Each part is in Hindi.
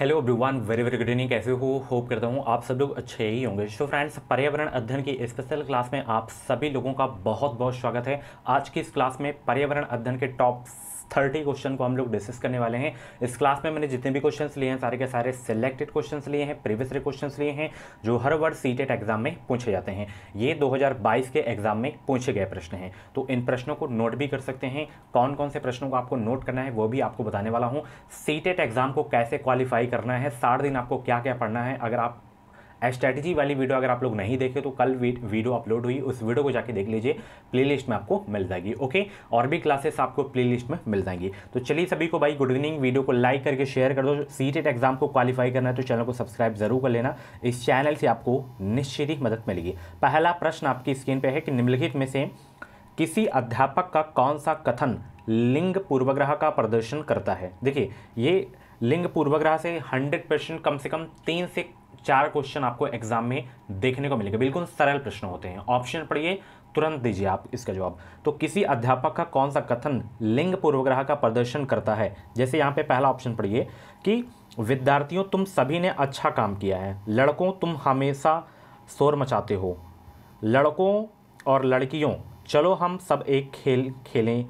hello everyone very very good evening कैसे हो होप करता हूँ आप सब लोग अच्छे ही होंगे सो फ्रेंड्स पर्यावरण अध्ययन की स्पेशल क्लास में आप सभी लोगों का बहुत बहुत स्वागत है आज की इस क्लास में पर्यावरण अध्ययन के टॉप थर्टी क्वेश्चन को हम लोग डिस्कस करने वाले हैं इस क्लास में मैंने जितने भी क्वेश्चंस लिए हैं सारे के सारे सिलेक्टेड क्वेश्चंस लिए हैं प्रीवियस क्वेश्चंस लिए हैं जो हर वर्ष सी एग्जाम में पूछे जाते हैं ये 2022 के एग्जाम में पूछे गए प्रश्न हैं तो इन प्रश्नों को नोट भी कर सकते हैं कौन कौन से प्रश्नों को आपको नोट करना है वो भी आपको बताने वाला हूँ सी एग्जाम को कैसे क्वालिफाई करना है साठ दिन आपको क्या क्या पढ़ना है अगर आप स्ट्रैटेजी वाली वीडियो अगर आप लोग नहीं देखे तो कल वीडियो अपलोड हुई उस वीडियो को जाके देख लीजिए प्लेलिस्ट में आपको मिल जाएगी ओके और भी क्लासेस आपको प्लेलिस्ट में मिल जाएंगी तो चलिए सभी को भाई गुड इवनिंग वीडियो को लाइक करके शेयर कर दो सी एग्जाम को क्वालिफाई करना है तो चैनल को सब्सक्राइब जरूर कर लेना इस चैनल से आपको निश्चित ही मदद मिलेगी पहला प्रश्न आपकी स्क्रीन पर है कि निम्नलिखित में से किसी अध्यापक का कौन सा कथन लिंग पूर्वग्रह का प्रदर्शन करता है देखिए ये लिंग पूर्वग्रह से 100 परसेंट कम से कम तीन से चार क्वेश्चन आपको एग्जाम में देखने को मिलेगा बिल्कुल सरल प्रश्न होते हैं ऑप्शन पढ़िए तुरंत दीजिए आप इसका जवाब तो किसी अध्यापक का कौन सा कथन लिंग पूर्वग्रह का प्रदर्शन करता है जैसे यहाँ पे पहला ऑप्शन पढ़िए कि विद्यार्थियों तुम सभी ने अच्छा काम किया है लड़कों तुम हमेशा शोर मचाते हो लड़कों और लड़कियों चलो हम सब एक खेल खेलें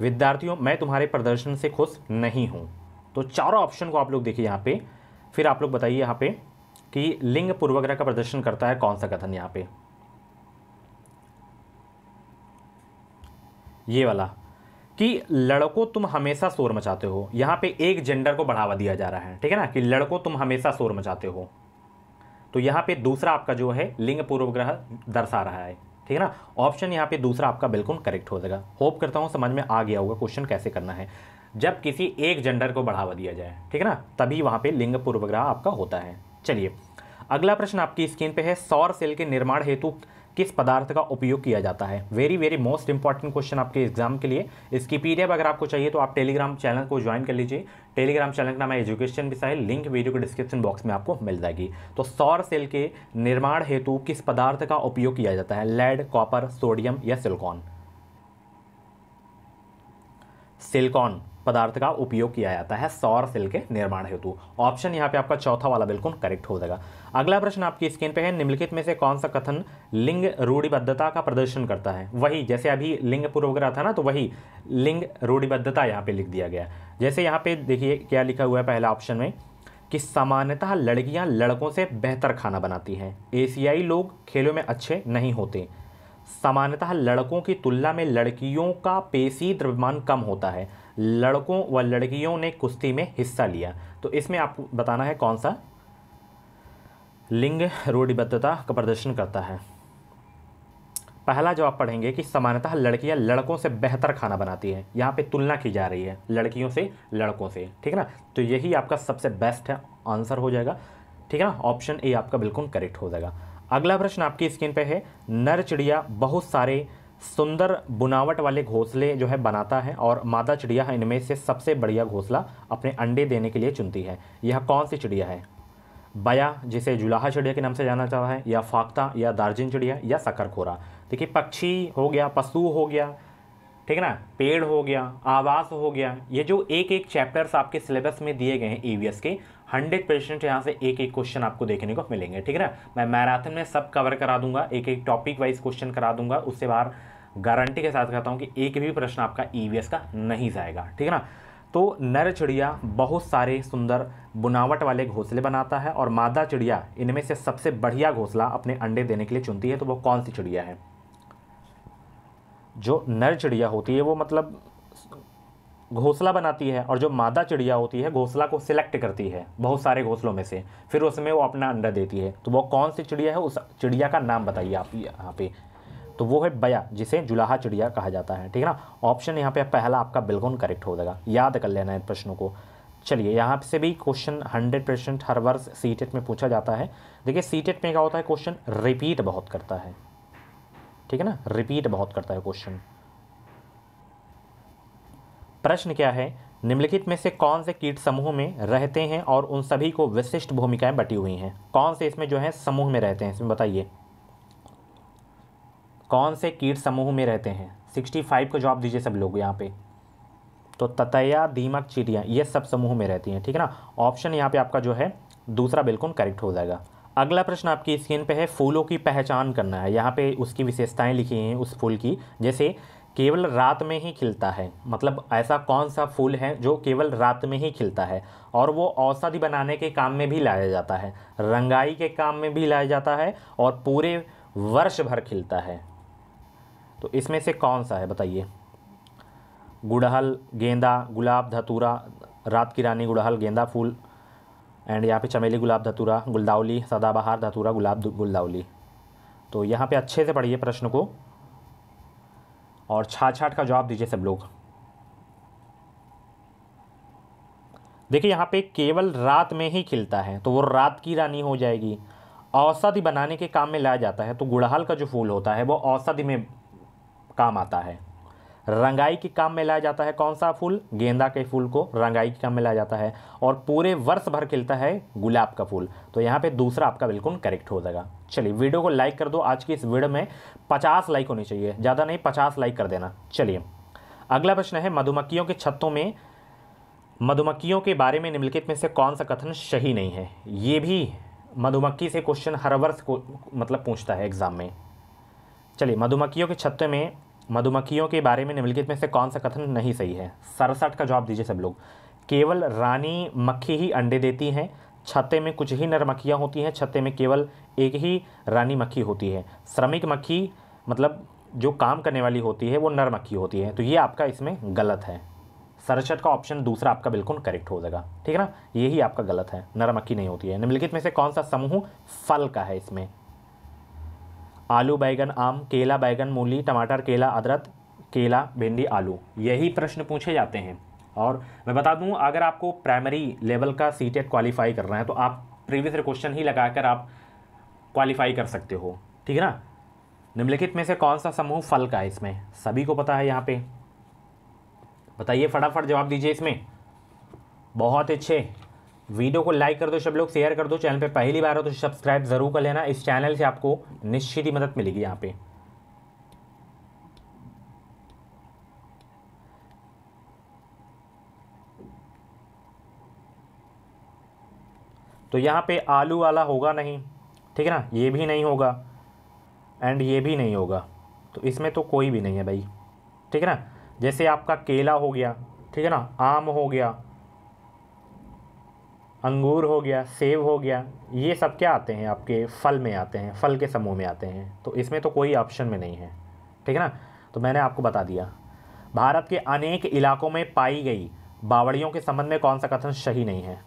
विद्यार्थियों मैं तुम्हारे प्रदर्शन से खुश नहीं हूँ तो चारों ऑप्शन को आप लोग देखिए यहाँ पे फिर आप लोग बताइए यहाँ पर कि लिंग पूर्वग्रह का प्रदर्शन करता है कौन सा कथन यहाँ पे ये वाला कि लड़कों तुम हमेशा शोर मचाते हो यहाँ पे एक जेंडर को बढ़ावा दिया जा रहा है ठीक है ना कि लड़कों तुम हमेशा शोर मचाते हो तो यहाँ पे दूसरा आपका जो है लिंग पूर्वग्रह दर्शा रहा है ठीक है ना ऑप्शन यहाँ पे दूसरा आपका बिल्कुल करेक्ट हो जाएगा होप करता हूँ समझ में आ गया होगा क्वेश्चन कैसे करना है जब किसी एक जेंडर को बढ़ावा दिया जाए ठीक है ना तभी वहाँ पे लिंग पूर्वग्रह आपका होता है चलिए अगला प्रश्न आपकी स्क्रीन पे है सौर सेल के निर्माण हेतु किस पदार्थ का उपयोग किया जाता है very very most important question आपके एग्जाम के लिए इसकी पीडीएफ अगर आपको चाहिए तो आप टेलीग्राम चैनल को ज्वाइन कर लीजिए टेलीग्राम चैनल का नाम है एजुकेशन भी है लिंक वीडियो के डिस्क्रिप्शन बॉक्स में आपको मिल जाएगी तो सौर सेल के निर्माण हेतु किस पदार्थ का उपयोग किया जाता है लेड कॉपर सोडियम या सिलकॉन सिलकॉन पदार्थ का उपयोग किया जाता है सौर सेल के निर्माण हेतु ऑप्शन यहाँ पे आपका चौथा वाला बिल्कुल करेक्ट हो जाएगा अगला प्रश्न आपकी स्क्रीन पे है निम्नलिखित में से कौन सा कथन लिंग रूढ़िबद्धता का प्रदर्शन करता है वही जैसे अभी लिंग पूर्व वगैरह था ना तो वही लिंग रूढ़िबद्धता यहाँ पे लिख दिया गया जैसे यहाँ पे देखिए क्या लिखा हुआ है पहला ऑप्शन में कि सामान्यतः लड़कियाँ लड़कों से बेहतर खाना बनाती हैं एशियाई लोग खेलों में अच्छे नहीं होते सामान्यतः लड़कों की तुलना में लड़कियों का पेशी द्रव्यमान कम होता है लड़कों व लड़कियों ने कुश्ती में हिस्सा लिया तो इसमें आपको बताना है कौन सा लिंग रूढ़िबद्धता का प्रदर्शन करता है पहला जो आप पढ़ेंगे कि सामान्यतः लड़कियां लड़कों से बेहतर खाना बनाती हैं यहाँ पे तुलना की जा रही है लड़कियों से लड़कों से ठीक है ना तो यही आपका सबसे बेस्ट है आंसर हो जाएगा ठीक है ना ऑप्शन ए आपका बिल्कुल करेक्ट हो जाएगा अगला प्रश्न आपकी स्क्रीन पे है नर चिड़िया बहुत सारे सुंदर बुनावट वाले घोंसले जो है बनाता है और मादा चिड़िया इनमें से सबसे बढ़िया घोंसला अपने अंडे देने के लिए चुनती है यह कौन सी चिड़िया है बया जिसे जुलाहा चिड़िया के नाम से जाना जाता है या फाख्ता या दार्जिन चिड़िया या सकरखोरा देखिए पक्षी हो गया पशु हो गया ठीक है ना पेड़ हो गया आवास हो गया ये जो एक एक चैप्टर्स आपके सिलेबस में दिए गए हैं ईवीएस e के हंड्रेड परसेंट यहाँ से एक एक क्वेश्चन आपको देखने को मिलेंगे ठीक है ना मैं मैराथन में सब कवर करा दूंगा एक एक टॉपिक वाइज क्वेश्चन करा दूंगा उससे बाहर गारंटी के साथ कहता हूँ कि एक भी प्रश्न आपका ई e का नहीं जाएगा ठीक है ना तो नर चिड़िया बहुत सारे सुंदर बुनावट वाले घोंसले बनाता है और मादा चिड़िया इनमें से सबसे बढ़िया घोंसला अपने अंडे देने के लिए चुनती है तो वो कौन सी चिड़िया है जो नर चिड़िया होती है वो मतलब घोंसला बनाती है और जो मादा चिड़िया होती है घोंसला को सिलेक्ट करती है बहुत सारे घोंसलों में से फिर उसमें वो अपना अंडा देती है तो वो कौन सी चिड़िया है उस चिड़िया का नाम बताइए आप यहाँ पे तो वो है बया जिसे जुलाहा चिड़िया कहा जाता है ठीक है ना ऑप्शन यहाँ पे पहला आपका बिल्कुल करेक्ट हो जाएगा याद कर लेना इन प्रश्नों को चलिए यहाँ से भी क्वेश्चन हंड्रेड परसेंट हर वर्ष सी e में पूछा जाता है देखिए सी e में क्या होता है क्वेश्चन रिपीट बहुत करता है ठीक है ना रिपीट बहुत करता है क्वेश्चन प्रश्न क्या है निम्नलिखित में से कौन से कीट समूह में रहते हैं और उन सभी को विशिष्ट भूमिकाएं बटी हुई हैं कौन से इसमें जो है समूह में रहते हैं इसमें बताइए कौन से कीट समूह में रहते हैं सिक्सटी फाइव को जवाब दीजिए सब लोग यहाँ पे तो ततया दीमक चीटियाँ ये सब समूह में रहती हैं ठीक है ना ऑप्शन यहाँ पे आपका जो है दूसरा बिल्कुल करेक्ट हो जाएगा अगला प्रश्न आपकी स्क्रीन पे है फूलों की पहचान करना है यहाँ पे उसकी विशेषताएं लिखी हैं उस फूल की जैसे केवल रात में ही खिलता है मतलब ऐसा कौन सा फूल है जो केवल रात में ही खिलता है और वो औषधि बनाने के काम में भी लाया जाता है रंगाई के काम में भी लाया जाता है और पूरे वर्ष भर खिलता है तो इसमें से कौन सा है बताइए गुड़हल गेंदा गुलाब धतूरा रात की रानी गुड़हल गेंदा फूल एंड यहाँ पे चमेली गुलाब धतूरा गुलदावली सदाबहार धतूरा गुलाब गुलदावली तो यहाँ पे अच्छे से पढ़िए प्रश्न को और छाछ छाट का जवाब दीजिए सब लोग देखिए यहाँ पे केवल रात में ही खिलता है तो वो रात की रानी हो जाएगी औषधि बनाने के काम में लाया जाता है तो गुड़हल का जो फूल होता है वो औषधि में काम आता है रंगाई के काम में लाया जाता है कौन सा फूल गेंदा के फूल को रंगाई के काम में लाया जाता है और पूरे वर्ष भर खिलता है गुलाब का फूल तो यहाँ पे दूसरा आपका बिल्कुल करेक्ट हो जाएगा चलिए वीडियो को लाइक कर दो आज की इस वीडियो में पचास लाइक होनी चाहिए ज़्यादा नहीं पचास लाइक कर देना चलिए अगला प्रश्न है मधुमक्खियों के छत्तों में मधुमक्खियों के बारे में निम्नलिखित में से कौन सा कथन सही नहीं है ये भी मधुमक्खी से क्वेश्चन हर वर्ष को मतलब पूछता है एग्ज़ाम में चलिए मधुमक्खियों के छत्ते में मधुमक्खियों के बारे में निम्नलिखित में से कौन सा कथन नहीं सही है सरसठ का जवाब दीजिए सब लोग केवल रानी मक्खी ही अंडे देती हैं छत्ते में कुछ ही नर मक्खियाँ होती हैं छत्ते में केवल एक ही रानी मक्खी होती है श्रमिक मक्खी मतलब जो काम करने वाली होती है वो नर मक्खी होती है तो ये आपका इसमें गलत है सरसठ का ऑप्शन दूसरा आपका बिल्कुल करेक्ट हो जाएगा ठीक है ना यही आपका गलत है नर मक्खी नहीं होती है निम्नलिखित में से कौन सा समूह फल का है इसमें आलू बैगन आम केला बैगन मूली टमाटर केला अदरक केला भिंडी आलू यही प्रश्न पूछे जाते हैं और मैं बता दूं अगर आपको प्राइमरी लेवल का सी टेट क्वालिफाई करना है तो आप प्रीवियस क्वेश्चन ही लगाकर आप क्वालिफाई कर सकते हो ठीक है ना निम्नलिखित में से कौन सा समूह फल का है इसमें सभी को पता है यहाँ पे बताइए फटाफट जवाब दीजिए इसमें बहुत अच्छे वीडियो को लाइक कर दो सब लोग शेयर कर दो चैनल पर पहली बार हो तो सब्सक्राइब जरूर कर लेना इस चैनल से आपको निश्चित ही मदद मिलेगी यहाँ पे तो यहाँ पे आलू वाला होगा नहीं ठीक है ना ये भी नहीं होगा एंड ये भी नहीं होगा तो इसमें तो कोई भी नहीं है भाई ठीक है ना जैसे आपका केला हो गया ठीक है ना आम हो गया अंगूर हो गया सेब हो गया ये सब क्या आते हैं आपके फल में आते हैं फल के समूह में आते हैं तो इसमें तो कोई ऑप्शन में नहीं है ठीक है ना तो मैंने आपको बता दिया भारत के अनेक इलाकों में पाई गई बावड़ियों के संबंध में कौन सा कथन सही नहीं है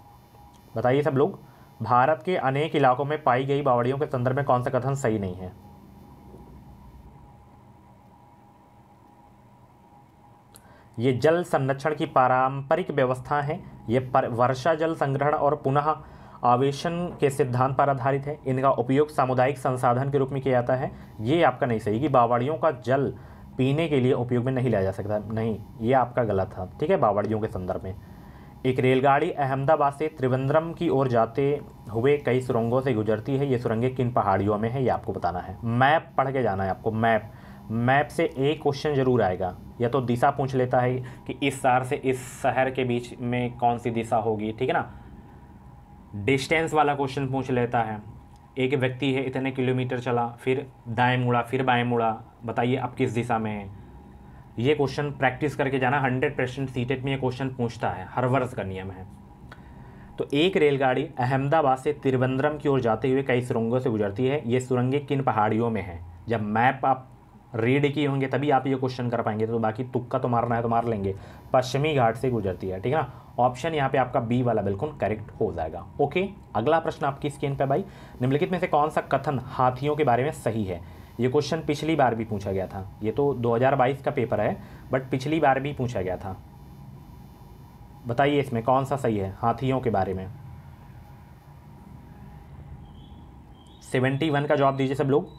बताइए सब लोग भारत के अनेक इलाकों में पाई गई बावड़ियों के संदर्भ में कौन सा कथन सही नहीं है ये जल संरक्षण की पारंपरिक व्यवस्था है ये पर वर्षा जल संग्रहण और पुनः आवेशन के सिद्धांत पर आधारित है इनका उपयोग सामुदायिक संसाधन के रूप में किया जाता है ये आपका नहीं सही कि बावड़ियों का जल पीने के लिए उपयोग में नहीं लाया जा सकता नहीं ये आपका गलत था ठीक है बावड़ियों के संदर्भ में एक रेलगाड़ी अहमदाबाद से त्रिवेंद्रम की ओर जाते हुए कई सुरंगों से गुजरती है ये सुरंगें किन पहाड़ियों में है ये आपको बताना है मैप पढ़ के जाना है आपको मैप मैप से एक क्वेश्चन ज़रूर आएगा या तो दिशा पूछ लेता है कि इस शहर से इस शहर के बीच में कौन सी दिशा होगी ठीक है ना डिस्टेंस वाला क्वेश्चन पूछ लेता है एक व्यक्ति है इतने किलोमीटर चला फिर दाएं मुड़ा फिर बाएं मुड़ा बताइए आप किस दिशा में है ये क्वेश्चन प्रैक्टिस करके जाना हंड्रेड परसेंट सीटेड में ये क्वेश्चन पूछता है हर वर्ष का नियम है तो एक रेलगाड़ी अहमदाबाद से तिरुवनंतम की ओर जाते हुए कई सुरंगों से गुजरती है ये सुरंगें किन पहाड़ियों में हैं जब मैप आप रीड की होंगे तभी आप ये क्वेश्चन कर पाएंगे तो बाकी तुक्का तो मारना है तो मार लेंगे पश्चिमी घाट से गुजरती है ठीक है ना ऑप्शन यहाँ पे आपका बी वाला बिल्कुल करेक्ट हो जाएगा ओके अगला प्रश्न आपकी स्क्रीन पे भाई निम्नलिखित में से कौन सा कथन हाथियों के बारे में सही है ये क्वेश्चन पिछली बार भी पूछा गया था ये तो 2022 का पेपर है बट पिछली बार भी पूछा गया था बताइए इसमें कौन सा सही है हाथियों के बारे में सेवेंटी वन का जवाब दीजिए सब लोग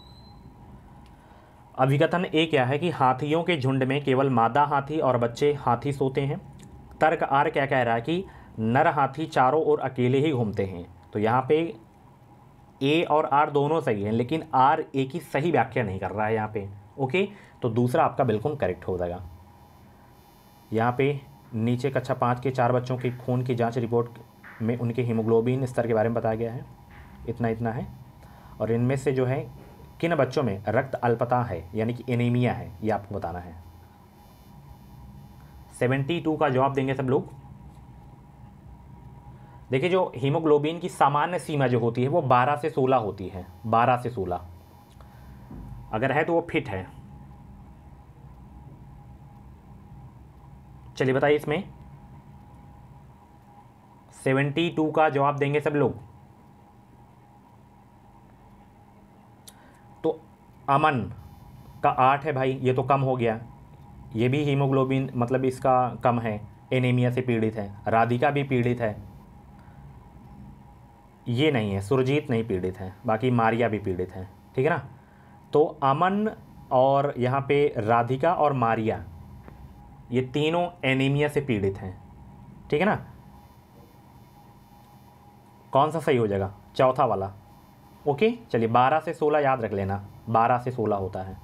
अभिकथन ए क्या है कि हाथियों के झुंड में केवल मादा हाथी और बच्चे हाथी सोते हैं तर्क आर क्या कह रहा है कि नर हाथी चारों ओर अकेले ही घूमते हैं तो यहाँ पे ए और आर दोनों सही हैं लेकिन आर ए की सही व्याख्या नहीं कर रहा है यहाँ पे ओके तो दूसरा आपका बिल्कुल करेक्ट हो जाएगा यहाँ पे नीचे कक्षा पाँच के चार बच्चों के खून की जांच रिपोर्ट में उनके हीमोग्लोबिन स्तर के बारे में बताया गया है इतना इतना है और इनमें से जो है किन बच्चों में रक्त अल्पता है यानी कि एनीमिया है ये आपको बताना है सेवेंटी टू का जवाब देंगे सब लोग देखिए जो हीमोग्लोबिन की सामान्य सीमा जो होती है वो बारह से सोलह होती है बारह से सोलह अगर है तो वो फिट है चलिए बताइए इसमें सेवेंटी टू का जवाब देंगे सब लोग अमन का आठ है भाई ये तो कम हो गया ये भी हीमोग्लोबिन मतलब इसका कम है एनीमिया से पीड़ित है राधिका भी पीड़ित है ये नहीं है सुरजीत नहीं पीड़ित है बाकी मारिया भी पीड़ित है ठीक है ना तो अमन और यहाँ पे राधिका और मारिया ये तीनों एनीमिया से पीड़ित हैं ठीक है ना कौन सा सही हो जाएगा चौथा वाला ओके चलिए बारह से सोलह याद रख लेना 12 से 16 होता है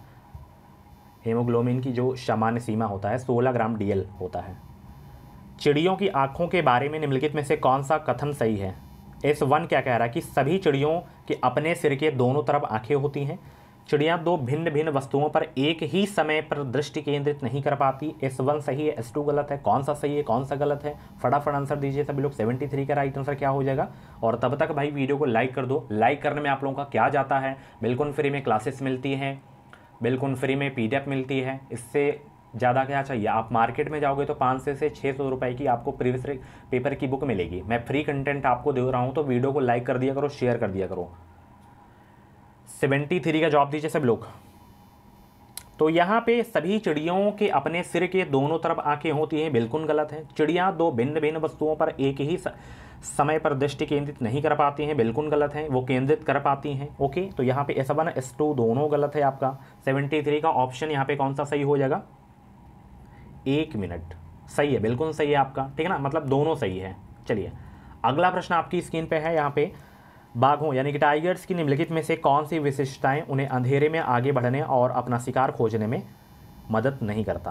हेमोग्लोबिन की जो सामान्य सीमा होता है 16 ग्राम डीएल होता है चिड़ियों की आँखों के बारे में निम्नलिखित में से कौन सा कथन सही है एस वन क्या कह रहा है कि सभी चिड़ियों के अपने सिर के दोनों तरफ आँखें होती हैं चिड़िया दो भिन्न भिन्न वस्तुओं पर एक ही समय पर दृष्टि केंद्रित नहीं कर पाती एस वन सही है एस टू गलत है कौन सा सही है कौन सा गलत है फटाफट आंसर दीजिए सभी लोग सेवेंटी थ्री का राइट आंसर क्या हो जाएगा और तब तक भाई वीडियो को लाइक कर दो लाइक करने में आप लोगों का क्या जाता है बिल्कुल फ्री में क्लासेस मिलती हैं बिल्कुल फ्री में पी मिलती है इससे ज़्यादा क्या चाहिए आप मार्केट में जाओगे तो पाँच से से छः सौ रुपये की आपको प्रीवियस पेपर की बुक मिलेगी मैं फ्री कंटेंट आपको दे रहा हूँ तो वीडियो को लाइक कर दिया करो शेयर कर दिया करो सेवेंटी थ्री का जवाब दीजिए सब लोग तो यहाँ पे सभी चिड़ियों के अपने सिर के दोनों तरफ आंखें होती हैं बिल्कुल गलत है चिड़िया दो भिन्न भिन्न वस्तुओं पर एक ही समय पर दृष्टि केंद्रित नहीं कर पाती हैं बिल्कुल गलत है वो केंद्रित कर पाती हैं ओके तो यहाँ पे एस वन एस टू दोनों गलत है आपका सेवेंटी थ्री का ऑप्शन यहाँ पे कौन सा सही हो जाएगा एक मिनट सही है बिल्कुल सही है आपका ठीक है ना मतलब दोनों सही है चलिए अगला प्रश्न आपकी स्क्रीन पर है यहाँ पर बाघों यानी कि टाइगर्स की निम्नलिखित में से कौन सी विशेषताएं उन्हें अंधेरे में आगे बढ़ने और अपना शिकार खोजने में मदद नहीं करता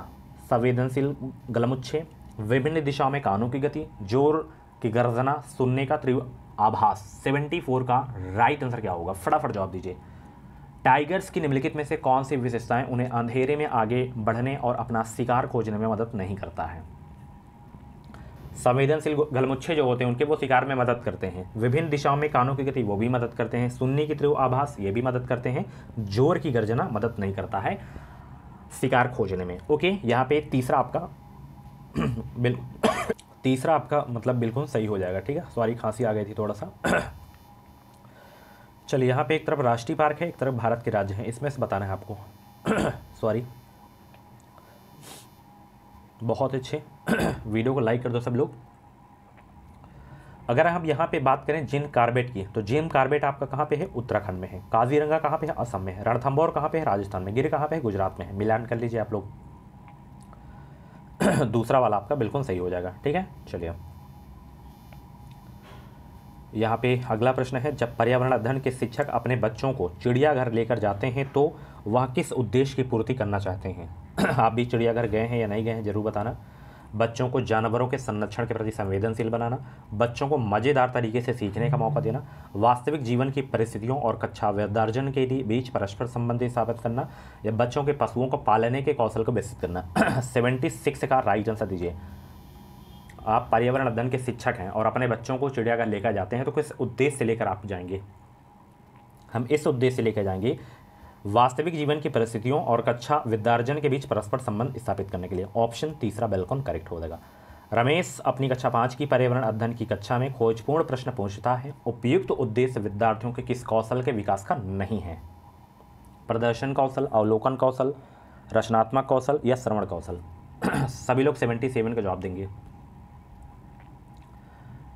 संवेदनशील गलमुच्छे विभिन्न दिशाओं में कानों की गति जोर की गर्जना सुनने का त्रिव आभास 74 का राइट आंसर क्या होगा फटाफट जवाब दीजिए टाइगर्स की निम्नलिखित में से कौन सी विशेषताएं उन्हें अंधेरे में आगे बढ़ने और अपना शिकार खोजने में मदद नहीं करता है संवेदनशील गलमुच्छे जो होते हैं उनके वो शिकार में मदद करते हैं विभिन्न दिशाओं में कानों की गति वो भी मदद करते हैं सुनने की त्रिव आभास ये भी मदद करते हैं जोर की गर्जना मदद नहीं करता है शिकार खोजने में ओके यहाँ पे तीसरा आपका बिल्कुल तीसरा आपका मतलब बिल्कुल सही हो जाएगा ठीक है सॉरी खांसी आ गई थी थोड़ा सा चलिए यहाँ पे एक तरफ राष्ट्रीय पार्क है एक तरफ भारत के राज्य हैं इसमें से बताना है आपको सॉरी बहुत अच्छे वीडियो को लाइक कर दो सब लोग अगर हम यहाँ पे बात करें जिम कार्बेट की तो जिम कार्बेट आपका कहाँ पे है उत्तराखंड में है काजीरंगा कहाँ पे है असम में है रणथम्बोर कहाँ पे है राजस्थान में गिर कहाँ पे है गुजरात में है मिलान कर लीजिए आप लोग दूसरा वाला आपका बिल्कुल सही हो जाएगा ठीक है चलिए यहाँ पे अगला प्रश्न है जब पर्यावरण अध्ययन के शिक्षक अपने बच्चों को चिड़ियाघर लेकर जाते हैं तो वह किस उद्देश्य की पूर्ति करना चाहते हैं आप भी चिड़ियाघर गए हैं या नहीं गए हैं जरूर बताना बच्चों को जानवरों के संरक्षण के प्रति संवेदनशील बनाना बच्चों को मज़ेदार तरीके से सीखने का मौका देना वास्तविक जीवन की परिस्थितियों और कक्षा विद्यार्जन के बीच परस्पर संबंधी साबित करना या बच्चों के पशुओं को पालने के कौशल को विकसित करना सेवेंटी सिक्स का राइट आंसर दीजिए आप पर्यावरण अध्ययन के शिक्षक हैं और अपने बच्चों को चिड़ियाघर लेकर जाते हैं तो किस उद्देश्य से लेकर आप जाएंगे हम इस उद्देश्य से लेकर जाएंगे वास्तविक जीवन की परिस्थितियों और कक्षा विद्यार्जन के बीच परस्पर संबंध स्थापित करने के लिए ऑप्शन तीसरा बेलकॉन करेक्ट हो जाएगा रमेश अपनी कक्षा पाँच की पर्यावरण अध्ययन की कक्षा में खोजपूर्ण प्रश्न पूछता है उपयुक्त तो उद्देश्य विद्यार्थियों के किस कौशल के विकास का नहीं है प्रदर्शन कौशल अवलोकन कौशल रचनात्मक कौशल या श्रवण कौशल सभी लोग सेवेंटी सेवन का जवाब देंगे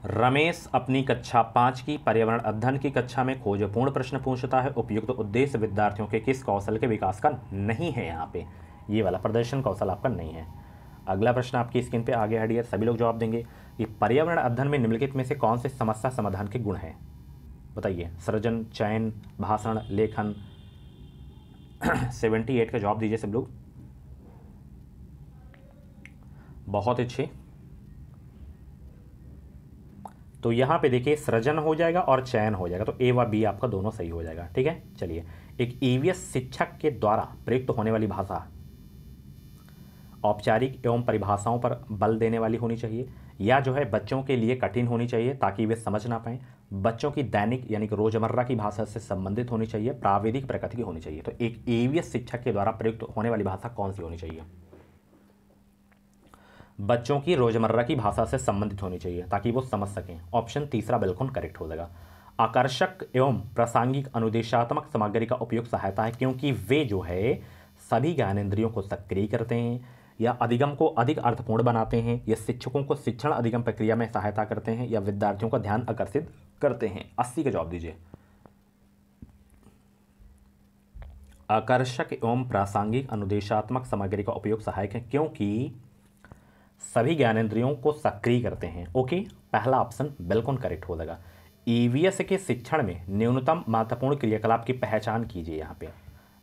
रमेश अपनी कक्षा पाँच की पर्यावरण अध्ययन की कक्षा में खोजपूर्ण प्रश्न पूछता है उपयुक्त तो उद्देश्य विद्यार्थियों के किस कौशल के विकास का नहीं है यहाँ पे ये वाला प्रदर्शन कौशल आपका नहीं है अगला प्रश्न आपकी स्क्रीन पे आगे हडियर सभी लोग जवाब देंगे कि पर्यावरण अध्ययन में निम्नलिखित में से कौन से समस्या समाधान के गुण हैं बताइए सृजन चयन भाषण लेखन सेवेंटी एट का जवाब दीजिए सब लोग बहुत अच्छे तो यहाँ पे देखिए सृजन हो जाएगा और चयन हो जाएगा तो ए व बी आपका दोनों सही हो जाएगा ठीक है चलिए एक ईवीएस e शिक्षक के द्वारा प्रयुक्त होने वाली भाषा औपचारिक एवं परिभाषाओं पर बल देने वाली होनी चाहिए या जो है बच्चों के लिए कठिन होनी चाहिए ताकि वे समझ ना पाए बच्चों की दैनिक यानी कि रोजमर्रा की भाषा से संबंधित होनी चाहिए प्राविधिक प्रकृति की होनी चाहिए तो एक ईवीएस e शिक्षक के द्वारा प्रयुक्त होने वाली भाषा कौन सी होनी चाहिए बच्चों की रोज़मर्रा की भाषा से संबंधित होनी चाहिए ताकि वो समझ सकें ऑप्शन तीसरा बिल्कुल करेक्ट हो जाएगा आकर्षक एवं प्रासंगिक अनुदेशात्मक सामग्री का उपयोग सहायता है क्योंकि वे जो है सभी ज्ञानेन्द्रियों को सक्रिय करते हैं या अधिगम को अधिक अर्थपूर्ण बनाते हैं या शिक्षकों को शिक्षण अधिगम प्रक्रिया में सहायता करते हैं या विद्यार्थियों का ध्यान आकर्षित करते हैं अस्सी का जवाब दीजिए आकर्षक एवं प्रासंगिक अनुदेशात्मक सामग्री का उपयोग सहायक है क्योंकि सभी ज्ञानेंद्रियों को सक्रिय करते हैं ओके पहला ऑप्शन बिल्कुल करेक्ट हो जाएगा ईवीएस e के शिक्षण में न्यूनतम महत्वपूर्ण क्रियाकलाप की पहचान कीजिए यहाँ पे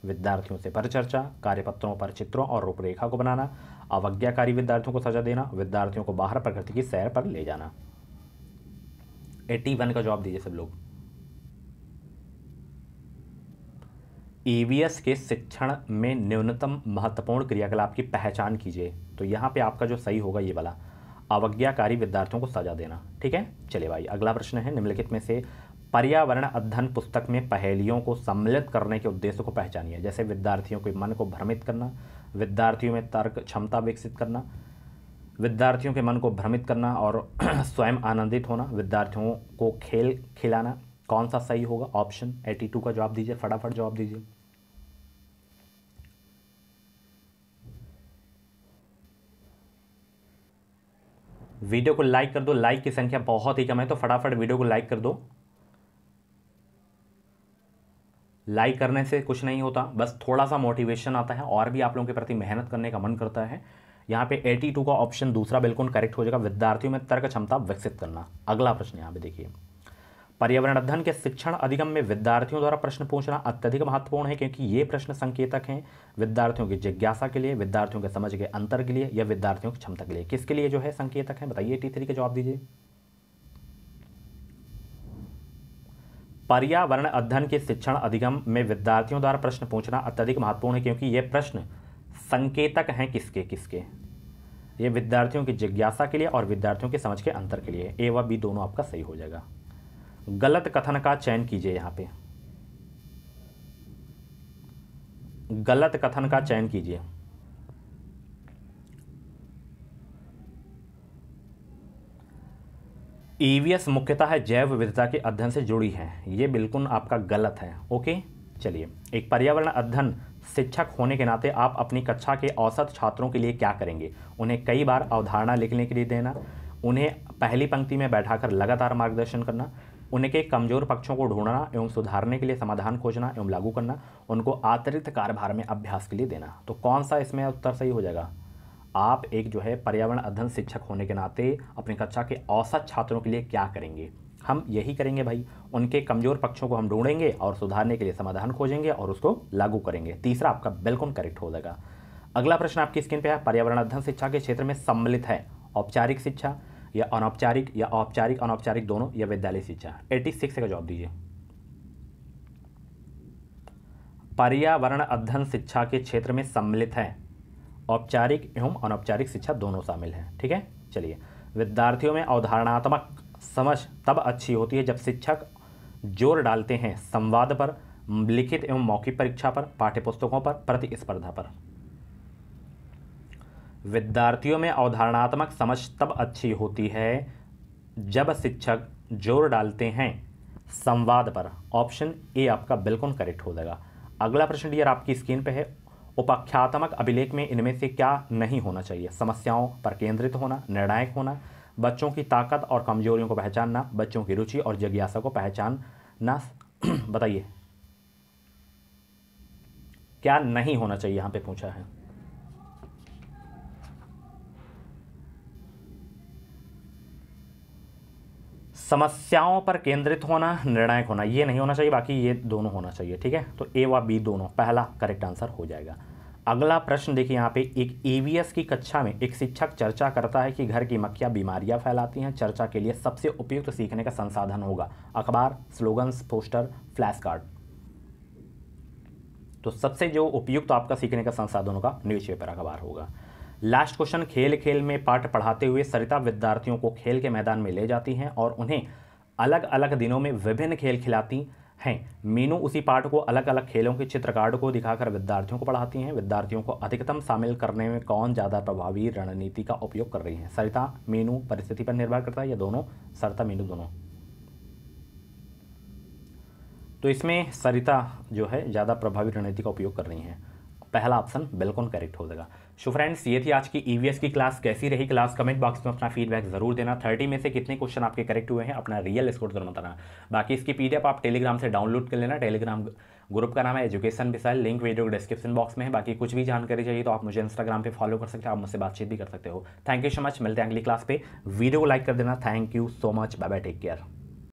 विद्यार्थियों से परिचर्चा कार्यपत्रों पर चित्रों और रूपरेखा को बनाना अवज्ञाकारी विद्यार्थियों को सजा देना विद्यार्थियों को बाहर प्रकृति की सैर पर ले जाना एटी वन का जवाब दीजिए सब लोग ईवीएस e के शिक्षण में न्यूनतम महत्वपूर्ण क्रियाकलाप की पहचान कीजिए तो यहाँ पे आपका जो सही होगा ये वाला अवज्ञाकारी विद्यार्थियों को सजा देना ठीक है चलिए भाई अगला प्रश्न है निम्नलिखित में से पर्यावरण अध्ययन पुस्तक में पहेलियों को सम्मिलित करने के उद्देश्य को पहचानिए जैसे विद्यार्थियों के मन को भ्रमित करना विद्यार्थियों में तर्क क्षमता विकसित करना विद्यार्थियों के मन को भ्रमित करना और स्वयं आनंदित होना विद्यार्थियों को खेल खिलाना कौन सा सही होगा ऑप्शन एटी टू का जवाब दीजिए फटाफट जवाब दीजिए वीडियो को लाइक कर दो लाइक की संख्या बहुत ही कम है तो फटाफट वीडियो को लाइक कर दो लाइक करने से कुछ नहीं होता बस थोड़ा सा मोटिवेशन आता है और भी आप लोगों के प्रति मेहनत करने का मन करता है यहाँ पे 82 का ऑप्शन दूसरा बिल्कुल करेक्ट हो जाएगा विद्यार्थियों में तर्क क्षमता विकसित करना अगला प्रश्न यहाँ पे देखिए पर्यावरण अध्ययन के शिक्षण अधिगम में विद्यार्थियों द्वारा प्रश्न पूछना अत्यधिक महत्वपूर्ण है क्योंकि ये प्रश्न संकेतक हैं विद्यार्थियों की जिज्ञासा के लिए विद्यार्थियों के समझ के अंतर के लिए या विद्यार्थियों की क्षमता के लिए किसके लिए जो है संकेतक हैं बताइए टी थ्री के जवाब दीजिए पर्यावरण अध्ययन के शिक्षण अधिगम में विद्यार्थियों द्वारा प्रश्न पूछना अत्यधिक महत्वपूर्ण है क्योंकि ये प्रश्न संकेतक हैं किसके किसके ये विद्यार्थियों की जिज्ञासा के लिए और विद्यार्थियों के समझ के अंतर के लिए ए व बी दोनों आपका सही हो जाएगा गलत कथन का चयन कीजिए यहाँ पे गलत कथन का चयन कीजिए ईवीएस e मुख्यतः जैव विविधता के अध्ययन से जुड़ी है ये बिल्कुल आपका गलत है ओके चलिए एक पर्यावरण अध्ययन शिक्षक होने के नाते आप अपनी कक्षा के औसत छात्रों के लिए क्या करेंगे उन्हें कई बार अवधारणा लिखने के लिए देना उन्हें पहली पंक्ति में बैठाकर लगातार मार्गदर्शन करना उनके कमजोर पक्षों को ढूंढना एवं सुधारने के लिए समाधान खोजना एवं लागू करना उनको आतरित कार्यभार में अभ्यास के लिए देना तो कौन सा इसमें उत्तर सही हो जाएगा आप एक जो है पर्यावरण अध्ययन शिक्षक होने के नाते अपनी कक्षा के औसत छात्रों के लिए क्या करेंगे हम यही करेंगे भाई उनके कमजोर पक्षों को हम ढूंढेंगे और सुधारने के लिए समाधान खोजेंगे और उसको लागू करेंगे तीसरा आपका बिल्कुल करेक्ट हो जाएगा अगला प्रश्न आपकी स्क्रीन पे है पर्यावरण अध्ययन शिक्षा के क्षेत्र में सम्मिलित है औपचारिक शिक्षा या अनौपचारिक या औपचारिक अनौपचारिक दोनों या विद्यालय शिक्षा एटी सिक्स का जवाब दीजिए पर्यावरण अध्ययन शिक्षा के क्षेत्र में सम्मिलित है औपचारिक एवं अनौपचारिक शिक्षा दोनों शामिल है ठीक है चलिए विद्यार्थियों में अवधारणात्मक समझ तब अच्छी होती है जब शिक्षक जोर डालते हैं संवाद पर लिखित एवं मौखिक परीक्षा पर पाठ्यपुस्तकों पर प्रतिस्पर्धा पर विद्यार्थियों में अवधारणात्मक समझ तब अच्छी होती है जब शिक्षक जोर डालते हैं संवाद पर ऑप्शन ए आपका बिल्कुल करेक्ट हो जाएगा अगला प्रश्न डियर आपकी स्क्रीन पे है उपाख्यात्मक अभिलेख में इनमें से क्या नहीं होना चाहिए समस्याओं पर केंद्रित होना निर्णायक होना बच्चों की ताकत और कमजोरियों को पहचानना बच्चों की रुचि और जिज्ञासा को पहचानना बताइए क्या नहीं होना चाहिए यहाँ पे पूछा है समस्याओं पर केंद्रित होना निर्णायक होना ये नहीं होना चाहिए बाकी ये दोनों होना चाहिए ठीक है तो ए व बी दोनों पहला करेक्ट आंसर हो जाएगा अगला प्रश्न देखिए यहाँ पे एक ईवीएस की कक्षा में एक शिक्षक चर्चा करता है कि घर की मक्खियाँ बीमारियाँ फैलाती हैं चर्चा के लिए सबसे उपयुक्त सीखने का संसाधन होगा अखबार स्लोगन्स पोस्टर फ्लैश कार्ड तो सबसे जो उपयुक्त आपका सीखने का संसाधन होगा न्यूज़पेपर अखबार होगा लास्ट क्वेश्चन खेल खेल में पाठ पढ़ाते हुए सरिता विद्यार्थियों को खेल के मैदान में ले जाती हैं और उन्हें अलग अलग दिनों में विभिन्न खेल खिलाती हैं मीनू उसी पाठ को अलग अलग खेलों के चित्रकार्ड को दिखाकर विद्यार्थियों को पढ़ाती हैं विद्यार्थियों को अधिकतम शामिल करने में कौन ज़्यादा प्रभावी रणनीति का उपयोग कर रही है सरिता मीनू परिस्थिति पर निर्भर करता है या दोनों सरिता मीनू दोनों तो इसमें सरिता जो है ज़्यादा प्रभावी रणनीति का उपयोग कर रही हैं पहला ऑप्शन बिल्कुल करेक्ट हो जाएगा सो फ्रेंड्स ये थी आज की ईवीएस e की क्लास कैसी रही क्लास कमेंट बॉक्स में अपना फीडबैक जरूर देना थर्टी में से कितने क्वेश्चन आपके करेक्ट हुए हैं अपना रियल स्कोर जरूर बताना बाकी इसकी पी आप टेलीग्राम से डाउनलोड कर लेना टेलीग्राम ग्रुप का नाम है education missile link video description box में है बाकी कुछ भी जानकारी चाहिए तो आप मुझे इंस्टाग्राम पे फॉलो कर सकते हो आप मुझसे बातचीत भी कर सकते हो थैंक यू सो मच मिलते हैं अगली क्लास पे वीडियो को लाइक कर देना thank you so much bye bye take care